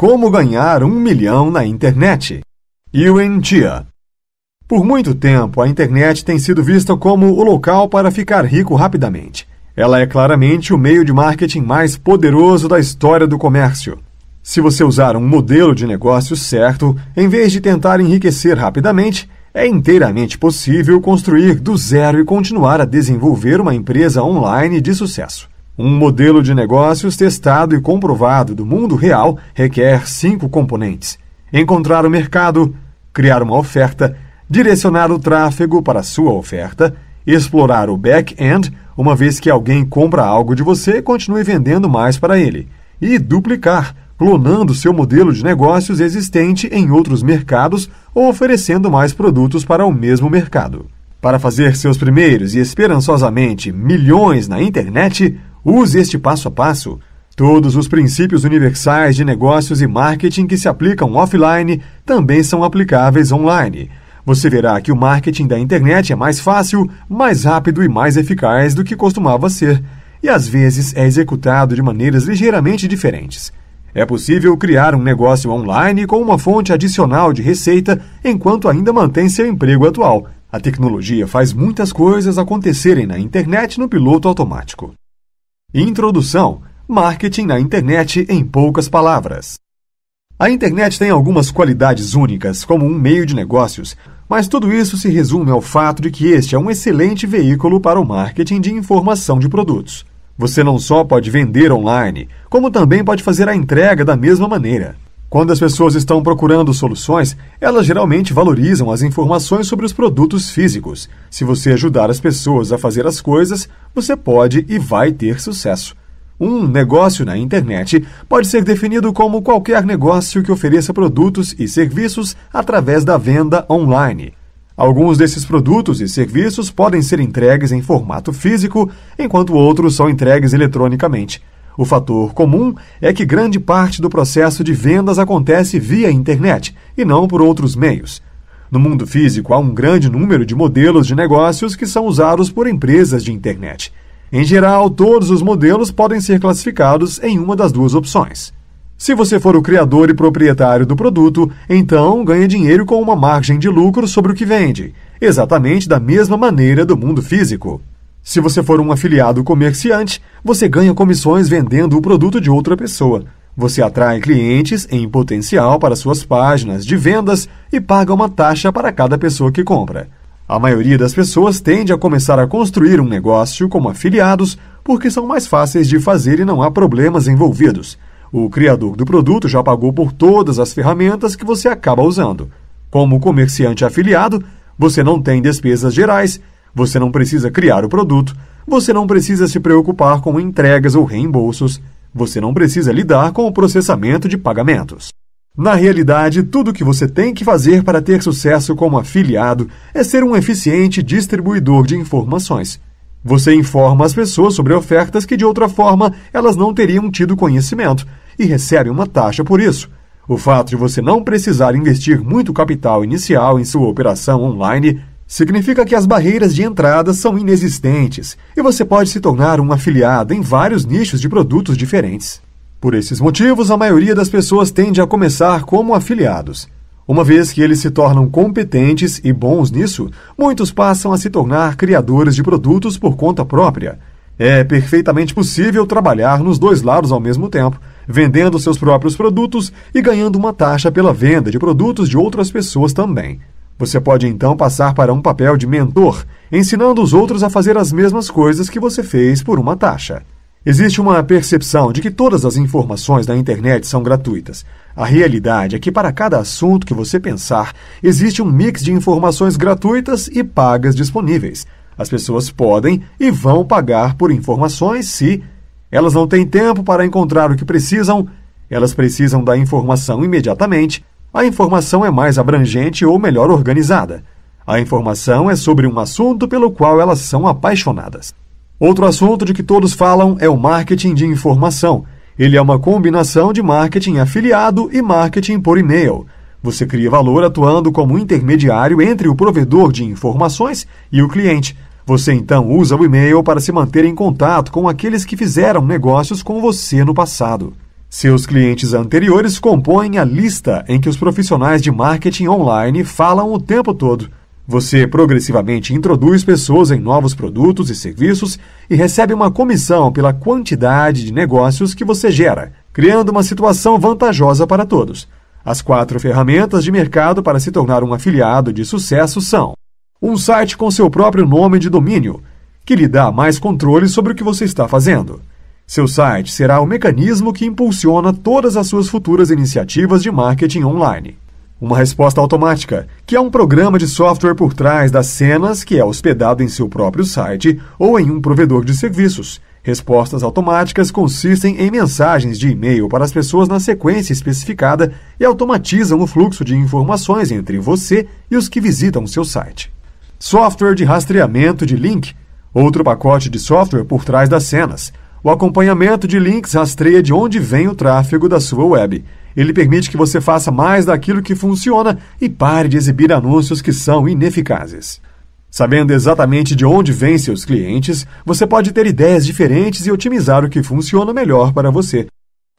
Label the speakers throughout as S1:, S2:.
S1: Como ganhar um milhão na internet? Ewan Tia. Por muito tempo, a internet tem sido vista como o local para ficar rico rapidamente. Ela é claramente o meio de marketing mais poderoso da história do comércio. Se você usar um modelo de negócio certo, em vez de tentar enriquecer rapidamente, é inteiramente possível construir do zero e continuar a desenvolver uma empresa online de sucesso. Um modelo de negócios testado e comprovado do mundo real requer cinco componentes: encontrar o mercado, criar uma oferta, direcionar o tráfego para sua oferta, explorar o back-end, uma vez que alguém compra algo de você, continue vendendo mais para ele, e duplicar, clonando seu modelo de negócios existente em outros mercados ou oferecendo mais produtos para o mesmo mercado. Para fazer seus primeiros e esperançosamente milhões na internet, Use este passo a passo. Todos os princípios universais de negócios e marketing que se aplicam offline também são aplicáveis online. Você verá que o marketing da internet é mais fácil, mais rápido e mais eficaz do que costumava ser, e às vezes é executado de maneiras ligeiramente diferentes. É possível criar um negócio online com uma fonte adicional de receita enquanto ainda mantém seu emprego atual. A tecnologia faz muitas coisas acontecerem na internet no piloto automático. Introdução: Marketing na internet em poucas palavras. A internet tem algumas qualidades únicas, como um meio de negócios, mas tudo isso se resume ao fato de que este é um excelente veículo para o marketing de informação de produtos. Você não só pode vender online, como também pode fazer a entrega da mesma maneira. Quando as pessoas estão procurando soluções, elas geralmente valorizam as informações sobre os produtos físicos. Se você ajudar as pessoas a fazer as coisas, você pode e vai ter sucesso. Um negócio na internet pode ser definido como qualquer negócio que ofereça produtos e serviços através da venda online. Alguns desses produtos e serviços podem ser entregues em formato físico, enquanto outros são entregues eletronicamente. O fator comum é que grande parte do processo de vendas acontece via internet e não por outros meios. No mundo físico, há um grande número de modelos de negócios que são usados por empresas de internet. Em geral, todos os modelos podem ser classificados em uma das duas opções. Se você for o criador e proprietário do produto, então ganha dinheiro com uma margem de lucro sobre o que vende, exatamente da mesma maneira do mundo físico. Se você for um afiliado comerciante, você ganha comissões vendendo o produto de outra pessoa. Você atrai clientes em potencial para suas páginas de vendas e paga uma taxa para cada pessoa que compra. A maioria das pessoas tende a começar a construir um negócio como afiliados porque são mais fáceis de fazer e não há problemas envolvidos. O criador do produto já pagou por todas as ferramentas que você acaba usando. Como comerciante afiliado, você não tem despesas gerais você não precisa criar o produto, você não precisa se preocupar com entregas ou reembolsos, você não precisa lidar com o processamento de pagamentos. Na realidade, tudo o que você tem que fazer para ter sucesso como afiliado é ser um eficiente distribuidor de informações. Você informa as pessoas sobre ofertas que de outra forma elas não teriam tido conhecimento e recebe uma taxa por isso. O fato de você não precisar investir muito capital inicial em sua operação online Significa que as barreiras de entrada são inexistentes e você pode se tornar um afiliado em vários nichos de produtos diferentes. Por esses motivos, a maioria das pessoas tende a começar como afiliados. Uma vez que eles se tornam competentes e bons nisso, muitos passam a se tornar criadores de produtos por conta própria. É perfeitamente possível trabalhar nos dois lados ao mesmo tempo, vendendo seus próprios produtos e ganhando uma taxa pela venda de produtos de outras pessoas também. Você pode então passar para um papel de mentor, ensinando os outros a fazer as mesmas coisas que você fez por uma taxa. Existe uma percepção de que todas as informações da internet são gratuitas. A realidade é que, para cada assunto que você pensar, existe um mix de informações gratuitas e pagas disponíveis. As pessoas podem e vão pagar por informações se elas não têm tempo para encontrar o que precisam, elas precisam da informação imediatamente a informação é mais abrangente ou melhor organizada. A informação é sobre um assunto pelo qual elas são apaixonadas. Outro assunto de que todos falam é o marketing de informação. Ele é uma combinação de marketing afiliado e marketing por e-mail. Você cria valor atuando como intermediário entre o provedor de informações e o cliente. Você então usa o e-mail para se manter em contato com aqueles que fizeram negócios com você no passado. Seus clientes anteriores compõem a lista em que os profissionais de marketing online falam o tempo todo. Você progressivamente introduz pessoas em novos produtos e serviços e recebe uma comissão pela quantidade de negócios que você gera, criando uma situação vantajosa para todos. As quatro ferramentas de mercado para se tornar um afiliado de sucesso são: um site com seu próprio nome de domínio, que lhe dá mais controle sobre o que você está fazendo. Seu site será o mecanismo que impulsiona todas as suas futuras iniciativas de marketing online. Uma resposta automática, que é um programa de software por trás das cenas que é hospedado em seu próprio site ou em um provedor de serviços. Respostas automáticas consistem em mensagens de e-mail para as pessoas na sequência especificada e automatizam o fluxo de informações entre você e os que visitam seu site. Software de rastreamento de link outro pacote de software por trás das cenas o acompanhamento de links rastreia de onde vem o tráfego da sua web. Ele permite que você faça mais daquilo que funciona e pare de exibir anúncios que são ineficazes. Sabendo exatamente de onde vêm seus clientes, você pode ter ideias diferentes e otimizar o que funciona melhor para você.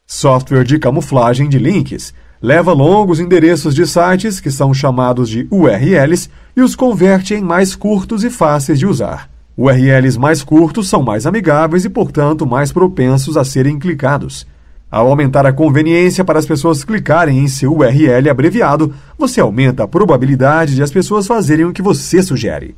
S1: Software de camuflagem de links leva longos endereços de sites, que são chamados de URLs, e os converte em mais curtos e fáceis de usar. URLs mais curtos são mais amigáveis e, portanto, mais propensos a serem clicados. Ao aumentar a conveniência para as pessoas clicarem em seu URL abreviado, você aumenta a probabilidade de as pessoas fazerem o que você sugere.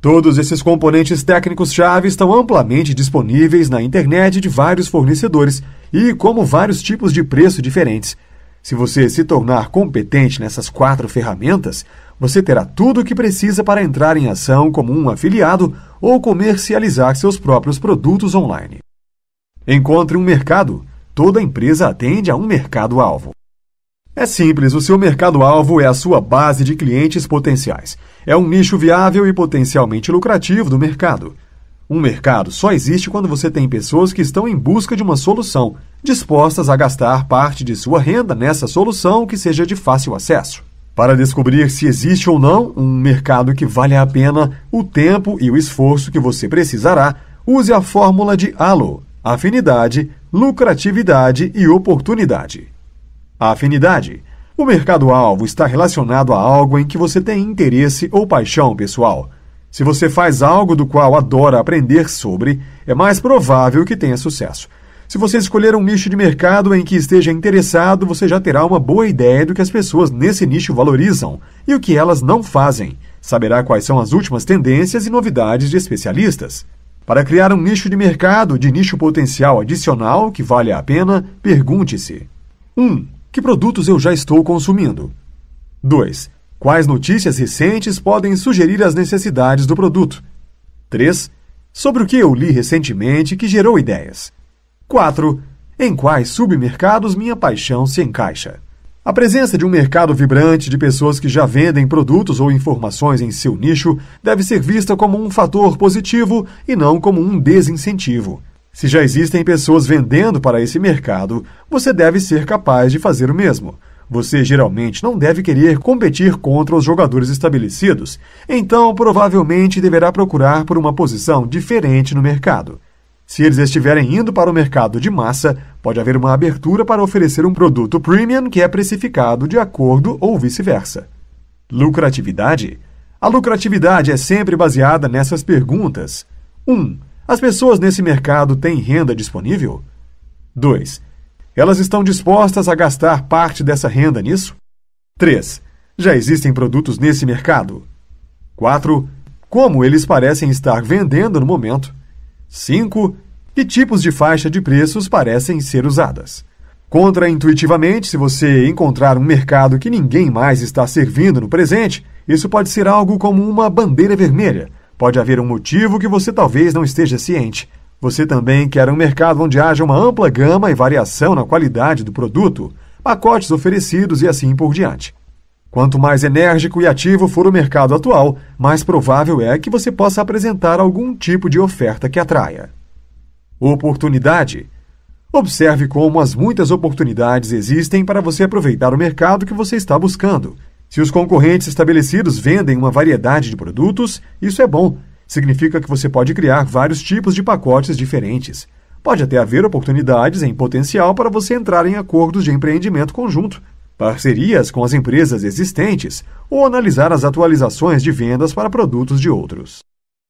S1: Todos esses componentes técnicos-chave estão amplamente disponíveis na internet de vários fornecedores e como vários tipos de preço diferentes. Se você se tornar competente nessas quatro ferramentas, você terá tudo o que precisa para entrar em ação como um afiliado ou comercializar seus próprios produtos online. Encontre um mercado. Toda empresa atende a um mercado-alvo. É simples, o seu mercado-alvo é a sua base de clientes potenciais. É um nicho viável e potencialmente lucrativo do mercado. Um mercado só existe quando você tem pessoas que estão em busca de uma solução, dispostas a gastar parte de sua renda nessa solução que seja de fácil acesso. Para descobrir se existe ou não um mercado que vale a pena o tempo e o esforço que você precisará, use a fórmula de ALO: afinidade, lucratividade e oportunidade. A afinidade. O mercado-alvo está relacionado a algo em que você tem interesse ou paixão pessoal. Se você faz algo do qual adora aprender sobre, é mais provável que tenha sucesso. Se você escolher um nicho de mercado em que esteja interessado, você já terá uma boa ideia do que as pessoas nesse nicho valorizam e o que elas não fazem. Saberá quais são as últimas tendências e novidades de especialistas. Para criar um nicho de mercado de nicho potencial adicional que vale a pena, pergunte-se: 1. Um, que produtos eu já estou consumindo? 2. Quais notícias recentes podem sugerir as necessidades do produto? 3. Sobre o que eu li recentemente que gerou ideias. 4. Em quais submercados minha paixão se encaixa? A presença de um mercado vibrante de pessoas que já vendem produtos ou informações em seu nicho deve ser vista como um fator positivo e não como um desincentivo. Se já existem pessoas vendendo para esse mercado, você deve ser capaz de fazer o mesmo. Você geralmente não deve querer competir contra os jogadores estabelecidos, então provavelmente deverá procurar por uma posição diferente no mercado. Se eles estiverem indo para o mercado de massa, pode haver uma abertura para oferecer um produto premium que é precificado de acordo ou vice-versa. Lucratividade? A lucratividade é sempre baseada nessas perguntas. 1. Um, as pessoas nesse mercado têm renda disponível? 2. Elas estão dispostas a gastar parte dessa renda nisso? 3. Já existem produtos nesse mercado? 4. Como eles parecem estar vendendo no momento? 5. Que tipos de faixa de preços parecem ser usadas? Contraintuitivamente, se você encontrar um mercado que ninguém mais está servindo no presente, isso pode ser algo como uma bandeira vermelha. Pode haver um motivo que você talvez não esteja ciente. Você também quer um mercado onde haja uma ampla gama e variação na qualidade do produto, pacotes oferecidos e assim por diante. Quanto mais enérgico e ativo for o mercado atual, mais provável é que você possa apresentar algum tipo de oferta que atraia. Oportunidade. Observe como as muitas oportunidades existem para você aproveitar o mercado que você está buscando. Se os concorrentes estabelecidos vendem uma variedade de produtos, isso é bom, Significa que você pode criar vários tipos de pacotes diferentes. Pode até haver oportunidades em potencial para você entrar em acordos de empreendimento conjunto, parcerias com as empresas existentes ou analisar as atualizações de vendas para produtos de outros.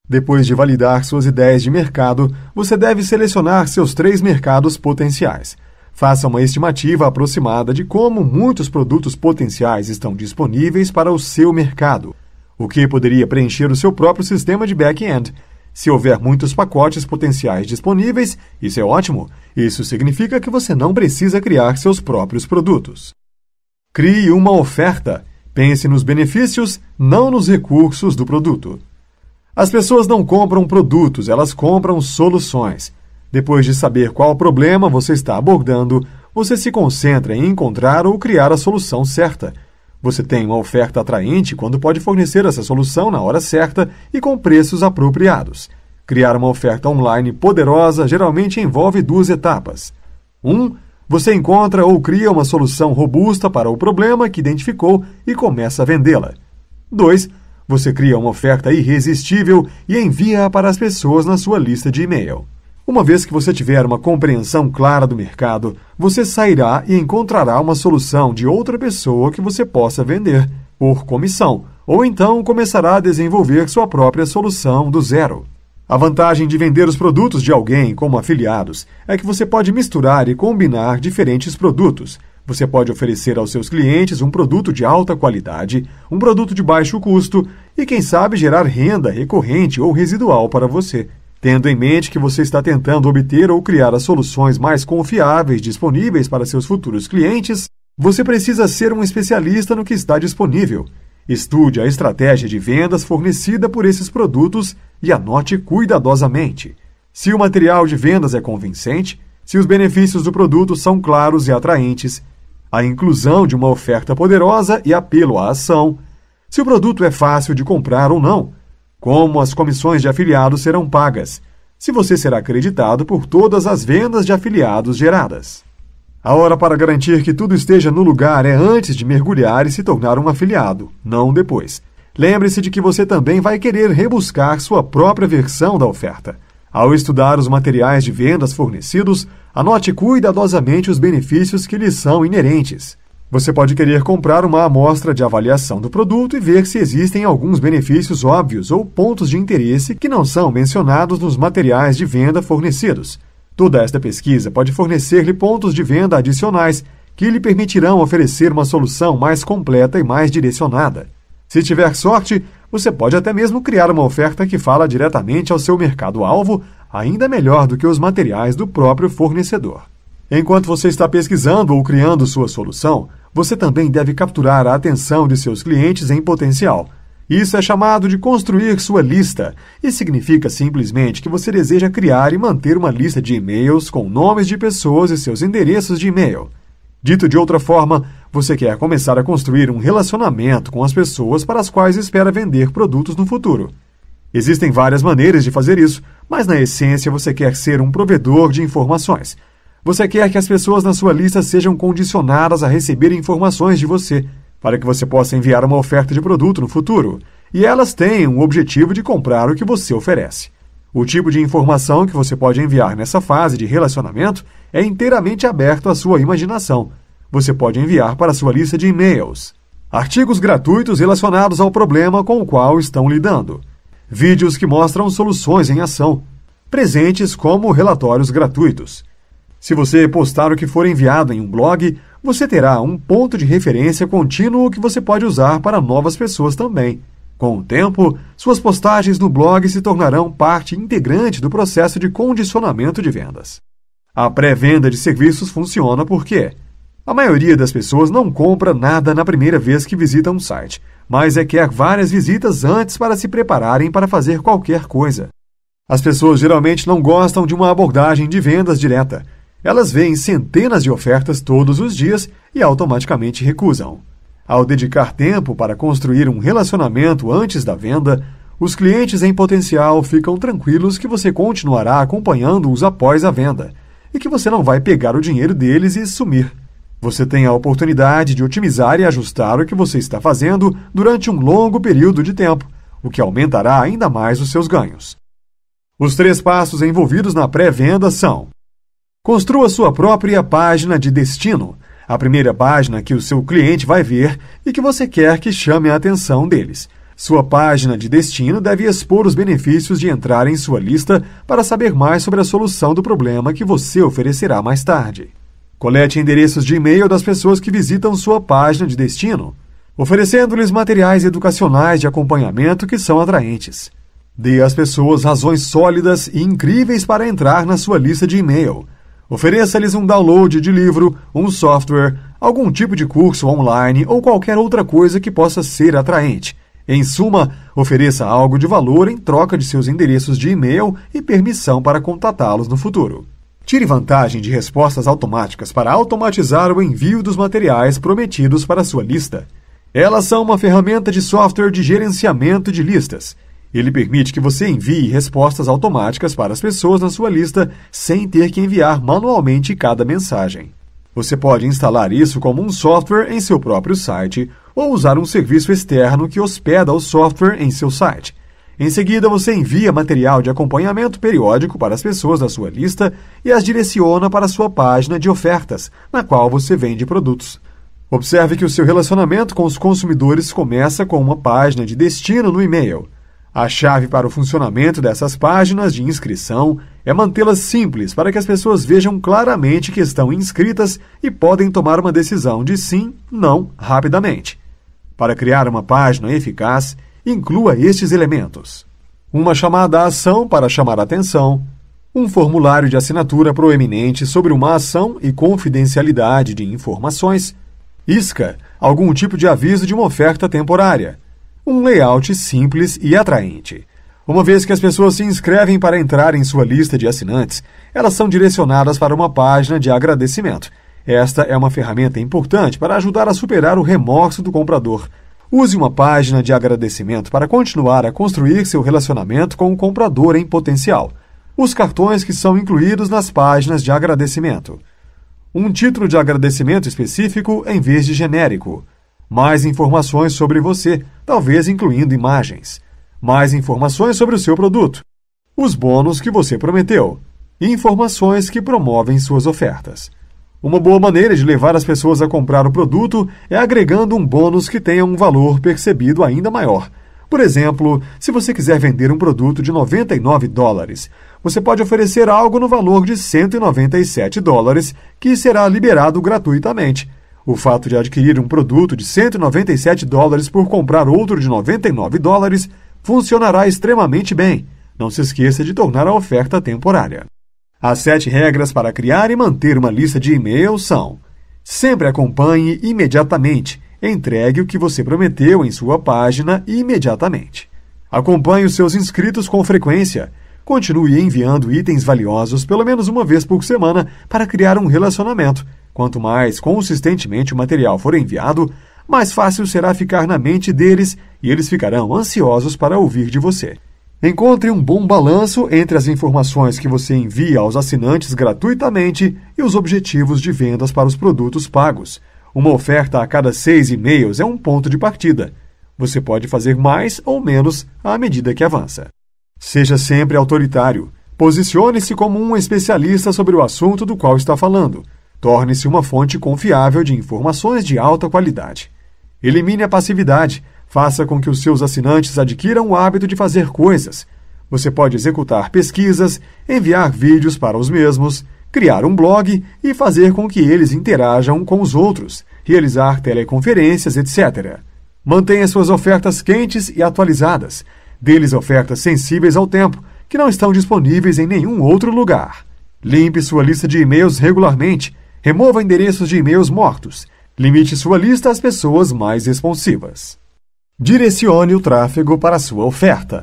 S1: Depois de validar suas ideias de mercado, você deve selecionar seus três mercados potenciais. Faça uma estimativa aproximada de como muitos produtos potenciais estão disponíveis para o seu mercado o que poderia preencher o seu próprio sistema de back-end. Se houver muitos pacotes potenciais disponíveis, isso é ótimo. Isso significa que você não precisa criar seus próprios produtos. Crie uma oferta. Pense nos benefícios, não nos recursos do produto. As pessoas não compram produtos, elas compram soluções. Depois de saber qual problema você está abordando, você se concentra em encontrar ou criar a solução certa. Você tem uma oferta atraente quando pode fornecer essa solução na hora certa e com preços apropriados. Criar uma oferta online poderosa geralmente envolve duas etapas. 1. Um, você encontra ou cria uma solução robusta para o problema que identificou e começa a vendê-la. 2. Você cria uma oferta irresistível e envia-a para as pessoas na sua lista de e-mail. Uma vez que você tiver uma compreensão clara do mercado, você sairá e encontrará uma solução de outra pessoa que você possa vender, por comissão, ou então começará a desenvolver sua própria solução do zero. A vantagem de vender os produtos de alguém como afiliados é que você pode misturar e combinar diferentes produtos. Você pode oferecer aos seus clientes um produto de alta qualidade, um produto de baixo custo e, quem sabe, gerar renda recorrente ou residual para você tendo em mente que você está tentando obter ou criar as soluções mais confiáveis disponíveis para seus futuros clientes, você precisa ser um especialista no que está disponível. Estude a estratégia de vendas fornecida por esses produtos e anote cuidadosamente. Se o material de vendas é convincente, se os benefícios do produto são claros e atraentes, a inclusão de uma oferta poderosa e apelo à ação, se o produto é fácil de comprar ou não, como as comissões de afiliados serão pagas, se você será acreditado por todas as vendas de afiliados geradas. A hora para garantir que tudo esteja no lugar é antes de mergulhar e se tornar um afiliado, não depois. Lembre-se de que você também vai querer rebuscar sua própria versão da oferta. Ao estudar os materiais de vendas fornecidos, anote cuidadosamente os benefícios que lhes são inerentes. Você pode querer comprar uma amostra de avaliação do produto e ver se existem alguns benefícios óbvios ou pontos de interesse que não são mencionados nos materiais de venda fornecidos. Toda esta pesquisa pode fornecer-lhe pontos de venda adicionais que lhe permitirão oferecer uma solução mais completa e mais direcionada. Se tiver sorte, você pode até mesmo criar uma oferta que fala diretamente ao seu mercado-alvo, ainda melhor do que os materiais do próprio fornecedor. Enquanto você está pesquisando ou criando sua solução, você também deve capturar a atenção de seus clientes em potencial. Isso é chamado de construir sua lista e significa simplesmente que você deseja criar e manter uma lista de e-mails com nomes de pessoas e seus endereços de e-mail. Dito de outra forma, você quer começar a construir um relacionamento com as pessoas para as quais espera vender produtos no futuro. Existem várias maneiras de fazer isso, mas na essência você quer ser um provedor de informações. Você quer que as pessoas na sua lista sejam condicionadas a receber informações de você, para que você possa enviar uma oferta de produto no futuro, e elas tenham o objetivo de comprar o que você oferece. O tipo de informação que você pode enviar nessa fase de relacionamento é inteiramente aberto à sua imaginação. Você pode enviar para a sua lista de e-mails, artigos gratuitos relacionados ao problema com o qual estão lidando, vídeos que mostram soluções em ação, presentes como relatórios gratuitos, se você postar o que for enviado em um blog, você terá um ponto de referência contínuo que você pode usar para novas pessoas também. Com o tempo, suas postagens no blog se tornarão parte integrante do processo de condicionamento de vendas. A pré-venda de serviços funciona porque a maioria das pessoas não compra nada na primeira vez que visita um site, mas requer é várias visitas antes para se prepararem para fazer qualquer coisa. As pessoas geralmente não gostam de uma abordagem de vendas direta elas veem centenas de ofertas todos os dias e automaticamente recusam. Ao dedicar tempo para construir um relacionamento antes da venda, os clientes em potencial ficam tranquilos que você continuará acompanhando-os após a venda e que você não vai pegar o dinheiro deles e sumir. Você tem a oportunidade de otimizar e ajustar o que você está fazendo durante um longo período de tempo, o que aumentará ainda mais os seus ganhos. Os três passos envolvidos na pré-venda são Construa sua própria página de destino, a primeira página que o seu cliente vai ver e que você quer que chame a atenção deles. Sua página de destino deve expor os benefícios de entrar em sua lista para saber mais sobre a solução do problema que você oferecerá mais tarde. Colete endereços de e-mail das pessoas que visitam sua página de destino, oferecendo-lhes materiais educacionais de acompanhamento que são atraentes. Dê às pessoas razões sólidas e incríveis para entrar na sua lista de e-mail Ofereça-lhes um download de livro, um software, algum tipo de curso online ou qualquer outra coisa que possa ser atraente. Em suma, ofereça algo de valor em troca de seus endereços de e-mail e permissão para contatá-los no futuro. Tire vantagem de respostas automáticas para automatizar o envio dos materiais prometidos para sua lista. Elas são uma ferramenta de software de gerenciamento de listas. Ele permite que você envie respostas automáticas para as pessoas na sua lista sem ter que enviar manualmente cada mensagem. Você pode instalar isso como um software em seu próprio site ou usar um serviço externo que hospeda o software em seu site. Em seguida, você envia material de acompanhamento periódico para as pessoas da sua lista e as direciona para a sua página de ofertas, na qual você vende produtos. Observe que o seu relacionamento com os consumidores começa com uma página de destino no e-mail. A chave para o funcionamento dessas páginas de inscrição é mantê-las simples para que as pessoas vejam claramente que estão inscritas e podem tomar uma decisão de sim, não, rapidamente. Para criar uma página eficaz, inclua estes elementos: uma chamada à ação para chamar a atenção, um formulário de assinatura proeminente sobre uma ação e confidencialidade de informações, isca, algum tipo de aviso de uma oferta temporária um layout simples e atraente. Uma vez que as pessoas se inscrevem para entrar em sua lista de assinantes, elas são direcionadas para uma página de agradecimento. Esta é uma ferramenta importante para ajudar a superar o remorso do comprador. Use uma página de agradecimento para continuar a construir seu relacionamento com o comprador em potencial. Os cartões que são incluídos nas páginas de agradecimento. Um título de agradecimento específico em vez de genérico mais informações sobre você, talvez incluindo imagens, mais informações sobre o seu produto, os bônus que você prometeu informações que promovem suas ofertas. Uma boa maneira de levar as pessoas a comprar o produto é agregando um bônus que tenha um valor percebido ainda maior. Por exemplo, se você quiser vender um produto de 99 dólares, você pode oferecer algo no valor de 197 dólares, que será liberado gratuitamente. O fato de adquirir um produto de 197 dólares por comprar outro de 99 dólares funcionará extremamente bem. Não se esqueça de tornar a oferta temporária. As sete regras para criar e manter uma lista de e-mails são: sempre acompanhe imediatamente, entregue o que você prometeu em sua página imediatamente. Acompanhe os seus inscritos com frequência. Continue enviando itens valiosos pelo menos uma vez por semana para criar um relacionamento Quanto mais consistentemente o material for enviado, mais fácil será ficar na mente deles e eles ficarão ansiosos para ouvir de você. Encontre um bom balanço entre as informações que você envia aos assinantes gratuitamente e os objetivos de vendas para os produtos pagos. Uma oferta a cada seis e-mails é um ponto de partida. Você pode fazer mais ou menos à medida que avança. Seja sempre autoritário. Posicione-se como um especialista sobre o assunto do qual está falando. Torne-se uma fonte confiável de informações de alta qualidade. Elimine a passividade. Faça com que os seus assinantes adquiram o hábito de fazer coisas. Você pode executar pesquisas, enviar vídeos para os mesmos, criar um blog e fazer com que eles interajam com os outros, realizar teleconferências, etc. Mantenha suas ofertas quentes e atualizadas. deles ofertas sensíveis ao tempo, que não estão disponíveis em nenhum outro lugar. Limpe sua lista de e-mails regularmente Remova endereços de e-mails mortos. Limite sua lista às pessoas mais responsivas. Direcione o tráfego para sua oferta.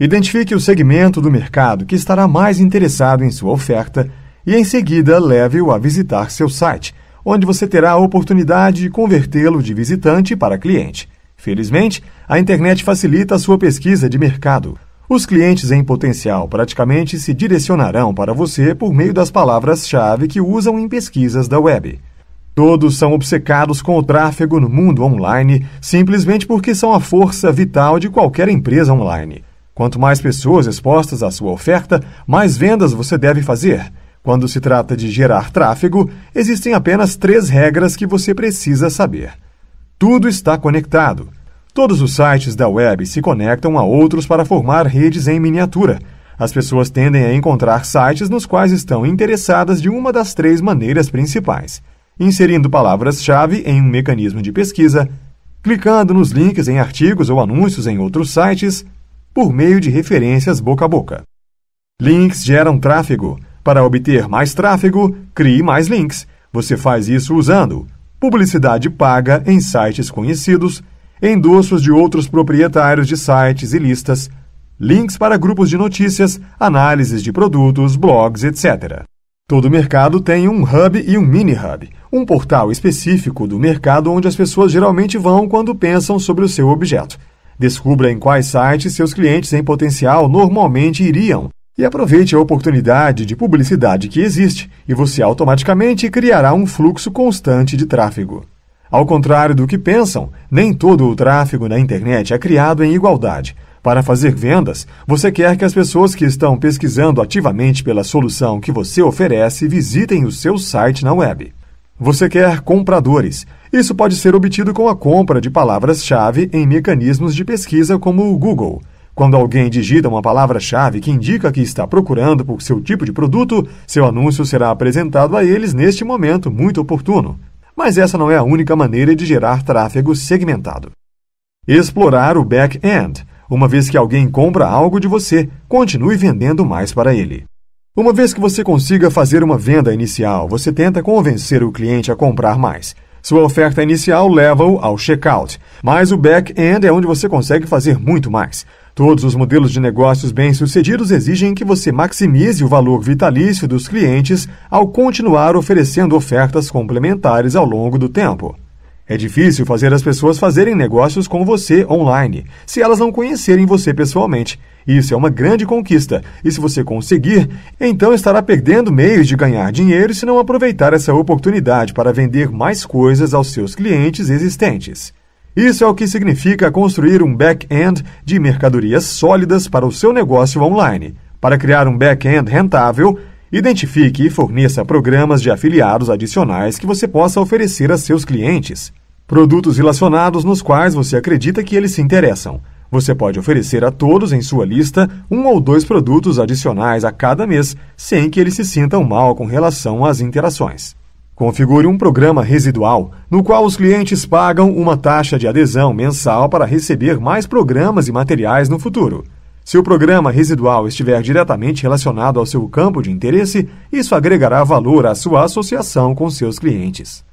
S1: Identifique o segmento do mercado que estará mais interessado em sua oferta e, em seguida, leve-o a visitar seu site, onde você terá a oportunidade de convertê-lo de visitante para cliente. Felizmente, a internet facilita a sua pesquisa de mercado. Os clientes em potencial praticamente se direcionarão para você por meio das palavras-chave que usam em pesquisas da web. Todos são obcecados com o tráfego no mundo online simplesmente porque são a força vital de qualquer empresa online. Quanto mais pessoas expostas à sua oferta, mais vendas você deve fazer. Quando se trata de gerar tráfego, existem apenas três regras que você precisa saber. Tudo está conectado. Todos os sites da web se conectam a outros para formar redes em miniatura. As pessoas tendem a encontrar sites nos quais estão interessadas de uma das três maneiras principais: inserindo palavras-chave em um mecanismo de pesquisa, clicando nos links em artigos ou anúncios em outros sites, por meio de referências boca a boca. Links geram tráfego. Para obter mais tráfego, crie mais links. Você faz isso usando publicidade paga em sites conhecidos endossos de outros proprietários de sites e listas, links para grupos de notícias, análises de produtos, blogs, etc. Todo mercado tem um hub e um mini hub, um portal específico do mercado onde as pessoas geralmente vão quando pensam sobre o seu objeto. Descubra em quais sites seus clientes em potencial normalmente iriam e aproveite a oportunidade de publicidade que existe, e você automaticamente criará um fluxo constante de tráfego. Ao contrário do que pensam, nem todo o tráfego na internet é criado em igualdade. Para fazer vendas, você quer que as pessoas que estão pesquisando ativamente pela solução que você oferece visitem o seu site na web. Você quer compradores. Isso pode ser obtido com a compra de palavras-chave em mecanismos de pesquisa como o Google. Quando alguém digita uma palavra-chave que indica que está procurando por seu tipo de produto, seu anúncio será apresentado a eles neste momento muito oportuno. Mas essa não é a única maneira de gerar tráfego segmentado. Explorar o back-end. Uma vez que alguém compra algo de você, continue vendendo mais para ele. Uma vez que você consiga fazer uma venda inicial, você tenta convencer o cliente a comprar mais. Sua oferta inicial leva-o ao checkout, mas o back-end é onde você consegue fazer muito mais. Todos os modelos de negócios bem-sucedidos exigem que você maximize o valor vitalício dos clientes ao continuar oferecendo ofertas complementares ao longo do tempo. É difícil fazer as pessoas fazerem negócios com você online, se elas não conhecerem você pessoalmente. Isso é uma grande conquista, e se você conseguir, então estará perdendo meios de ganhar dinheiro se não aproveitar essa oportunidade para vender mais coisas aos seus clientes existentes. Isso é o que significa construir um back-end de mercadorias sólidas para o seu negócio online. Para criar um back-end rentável, identifique e forneça programas de afiliados adicionais que você possa oferecer a seus clientes. Produtos relacionados nos quais você acredita que eles se interessam. Você pode oferecer a todos em sua lista um ou dois produtos adicionais a cada mês, sem que eles se sintam mal com relação às interações. Configure um programa residual, no qual os clientes pagam uma taxa de adesão mensal para receber mais programas e materiais no futuro. Se o programa residual estiver diretamente relacionado ao seu campo de interesse, isso agregará valor à sua associação com seus clientes.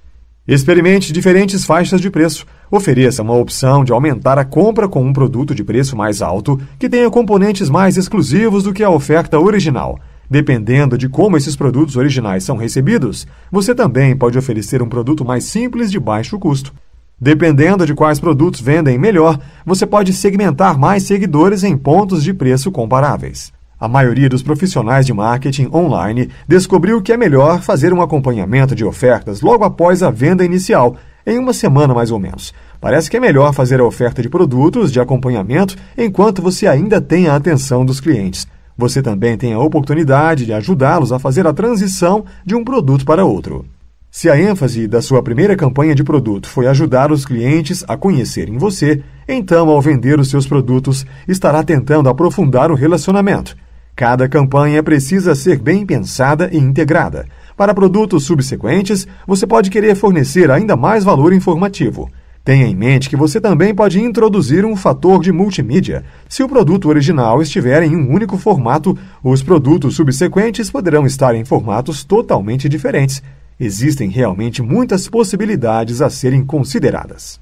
S1: Experimente diferentes faixas de preço. Ofereça uma opção de aumentar a compra com um produto de preço mais alto que tenha componentes mais exclusivos do que a oferta original Dependendo de como esses produtos originais são recebidos, você também pode oferecer um produto mais simples de baixo custo. Dependendo de quais produtos vendem melhor, você pode segmentar mais seguidores em pontos de preço comparáveis. A maioria dos profissionais de marketing online descobriu que é melhor fazer um acompanhamento de ofertas logo após a venda inicial, em uma semana mais ou menos. Parece que é melhor fazer a oferta de produtos de acompanhamento enquanto você ainda tem a atenção dos clientes. Você também tem a oportunidade de ajudá-los a fazer a transição de um produto para outro. Se a ênfase da sua primeira campanha de produto foi ajudar os clientes a conhecerem você, então, ao vender os seus produtos, estará tentando aprofundar o relacionamento. Cada campanha precisa ser bem pensada e integrada. Para produtos subsequentes, você pode querer fornecer ainda mais valor informativo. Tenha em mente que você também pode introduzir um fator de multimídia. Se o produto original estiver em um único formato, os produtos subsequentes poderão estar em formatos totalmente diferentes. Existem realmente muitas possibilidades a serem consideradas.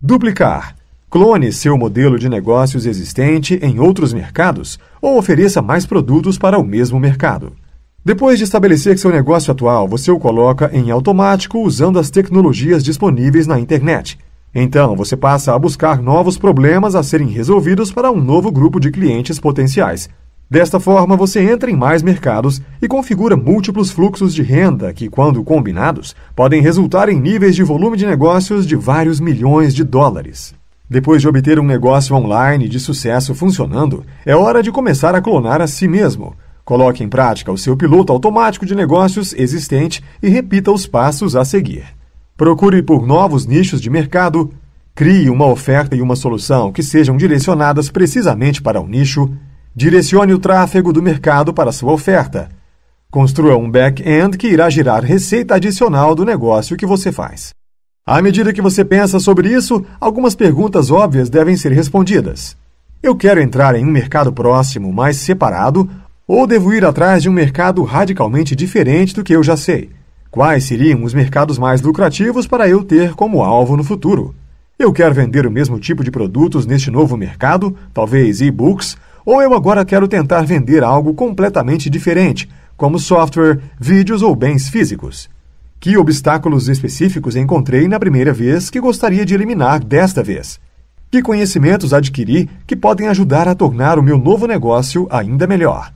S1: Duplicar. Clone seu modelo de negócios existente em outros mercados ou ofereça mais produtos para o mesmo mercado. Depois de estabelecer seu negócio atual, você o coloca em automático usando as tecnologias disponíveis na internet. Então, você passa a buscar novos problemas a serem resolvidos para um novo grupo de clientes potenciais. Desta forma, você entra em mais mercados e configura múltiplos fluxos de renda que, quando combinados, podem resultar em níveis de volume de negócios de vários milhões de dólares. Depois de obter um negócio online de sucesso funcionando, é hora de começar a clonar a si mesmo. Coloque em prática o seu piloto automático de negócios existente e repita os passos a seguir. Procure por novos nichos de mercado, crie uma oferta e uma solução que sejam direcionadas precisamente para o nicho, direcione o tráfego do mercado para sua oferta. Construa um back-end que irá gerar receita adicional do negócio que você faz. À medida que você pensa sobre isso, algumas perguntas óbvias devem ser respondidas. Eu quero entrar em um mercado próximo, mais separado, ou devo ir atrás de um mercado radicalmente diferente do que eu já sei? Quais seriam os mercados mais lucrativos para eu ter como alvo no futuro? Eu quero vender o mesmo tipo de produtos neste novo mercado, talvez e-books, ou eu agora quero tentar vender algo completamente diferente, como software, vídeos ou bens físicos. Que obstáculos específicos encontrei na primeira vez que gostaria de eliminar desta vez? Que conhecimentos adquiri que podem ajudar a tornar o meu novo negócio ainda melhor?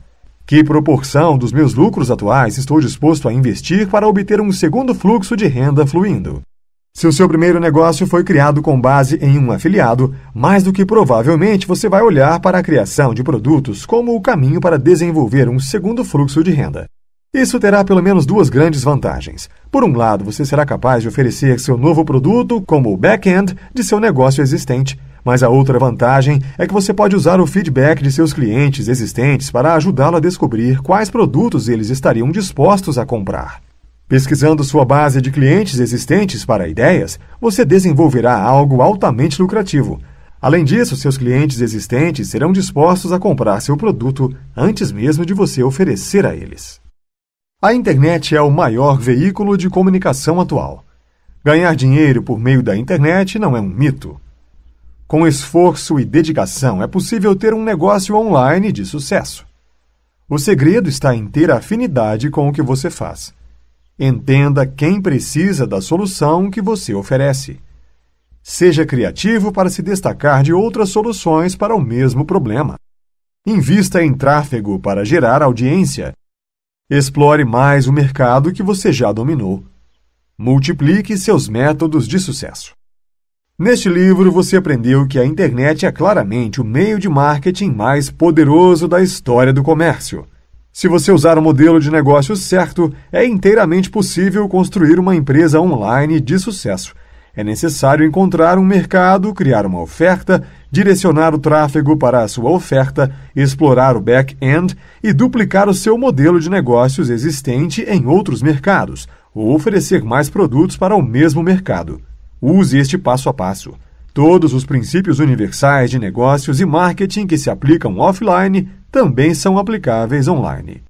S1: Que proporção dos meus lucros atuais estou disposto a investir para obter um segundo fluxo de renda fluindo? Se o seu primeiro negócio foi criado com base em um afiliado, mais do que provavelmente você vai olhar para a criação de produtos como o caminho para desenvolver um segundo fluxo de renda. Isso terá pelo menos duas grandes vantagens. Por um lado, você será capaz de oferecer seu novo produto como o back-end de seu negócio existente mas a outra vantagem é que você pode usar o feedback de seus clientes existentes para ajudá-lo a descobrir quais produtos eles estariam dispostos a comprar. Pesquisando sua base de clientes existentes para ideias, você desenvolverá algo altamente lucrativo. Além disso, seus clientes existentes serão dispostos a comprar seu produto antes mesmo de você oferecer a eles. A internet é o maior veículo de comunicação atual. Ganhar dinheiro por meio da internet não é um mito. Com esforço e dedicação, é possível ter um negócio online de sucesso. O segredo está em ter afinidade com o que você faz. Entenda quem precisa da solução que você oferece. Seja criativo para se destacar de outras soluções para o mesmo problema. Invista em tráfego para gerar audiência. Explore mais o mercado que você já dominou. Multiplique seus métodos de sucesso. Neste livro, você aprendeu que a internet é claramente o meio de marketing mais poderoso da história do comércio. Se você usar o modelo de negócio certo, é inteiramente possível construir uma empresa online de sucesso. É necessário encontrar um mercado, criar uma oferta, direcionar o tráfego para a sua oferta, explorar o back-end e duplicar o seu modelo de negócios existente em outros mercados, ou oferecer mais produtos para o mesmo mercado. Use este passo a passo. Todos os princípios universais de negócios e marketing que se aplicam offline também são aplicáveis online.